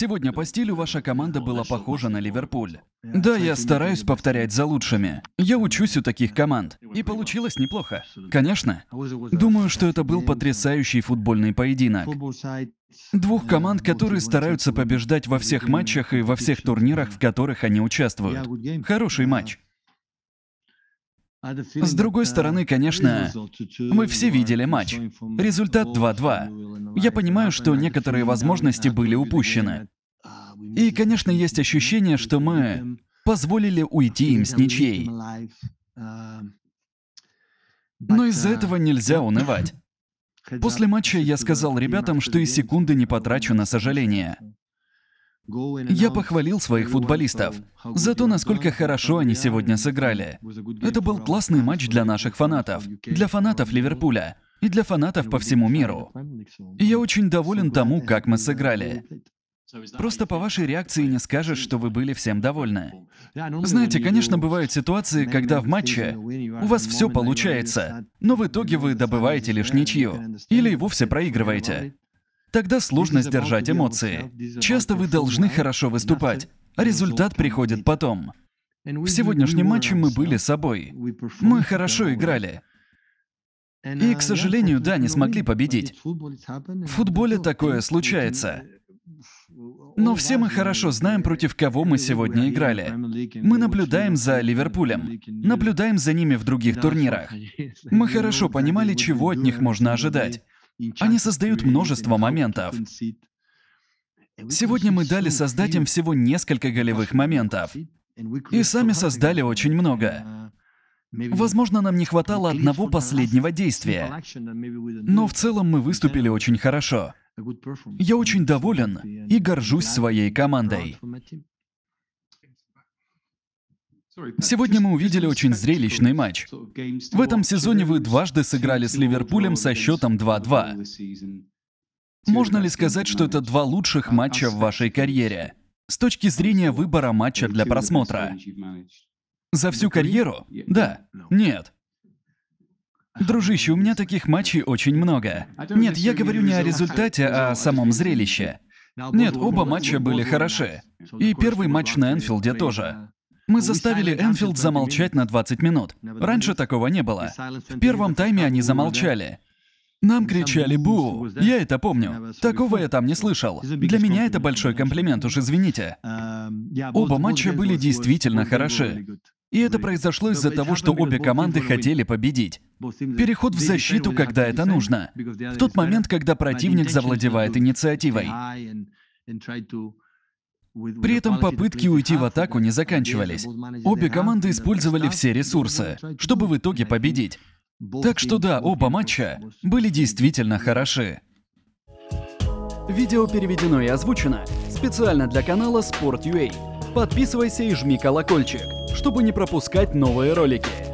Сегодня по стилю ваша команда была похожа на Ливерпуль. Да, я стараюсь повторять за лучшими. Я учусь у таких команд. И получилось неплохо. Конечно. Думаю, что это был потрясающий футбольный поединок. Двух команд, которые стараются побеждать во всех матчах и во всех турнирах, в которых они участвуют. Хороший матч. С другой uh, стороны, конечно, мы все видели матч. Результат 2-2. Я понимаю, что некоторые возможности были упущены. Uh, и, конечно, есть ощущение, что мы позволили uh, уйти им с ничьей. Но из-за этого нельзя унывать. После матча я сказал ребятам, что и секунды не потрачу на сожаление. Я похвалил своих футболистов за то, насколько хорошо они сегодня сыграли. Это был классный матч для наших фанатов, для фанатов Ливерпуля и для фанатов по всему миру. И я очень доволен тому, как мы сыграли. Просто по вашей реакции не скажешь, что вы были всем довольны. Знаете, конечно, бывают ситуации, когда в матче у вас все получается, но в итоге вы добываете лишь ничью или и вовсе проигрываете. Тогда сложно сдержать эмоции. Часто вы должны хорошо выступать, а результат приходит потом. В сегодняшнем матче мы были собой. Мы хорошо играли. И, uh, к сожалению, да, не смогли победить. В футболе такое случается. Uh, Но все мы хорошо знаем, против кого мы сегодня играли. Мы наблюдаем за Ливерпулем, наблюдаем за ними в других турнирах. Мы хорошо понимали, чего от них можно ожидать. Они создают множество моментов. Сегодня мы дали создать им всего несколько голевых моментов. И сами создали очень много. Возможно, нам не хватало одного последнего действия. Но в целом мы выступили очень хорошо. Я очень доволен и горжусь своей командой. Сегодня мы увидели очень зрелищный матч. В этом сезоне вы дважды сыграли с Ливерпулем со счетом 2-2. Можно ли сказать, что это два лучших матча в вашей карьере? С точки зрения выбора матча для просмотра. За всю карьеру? Да. Нет. Дружище, у меня таких матчей очень много. Нет, я говорю не о результате, а о самом зрелище. Нет, оба матча были хороши. И первый матч на Энфилде тоже. Мы заставили Энфилд замолчать на 20 минут. Раньше такого не было. В первом тайме они замолчали. Нам кричали «Бу!» Я это помню. Такого я там не слышал. Для меня это большой комплимент, уж извините. Um, Оба матча были действительно хороши. И это произошло из-за того, что обе команды хотели победить. Переход в защиту, когда это нужно. В тот момент, когда противник завладевает инициативой. При этом попытки уйти в атаку не заканчивались. Обе команды использовали все ресурсы, чтобы в итоге победить. Так что да, оба матча были действительно хороши. Видео переведено и озвучено специально для канала Sport.ua. Подписывайся и жми колокольчик, чтобы не пропускать новые ролики.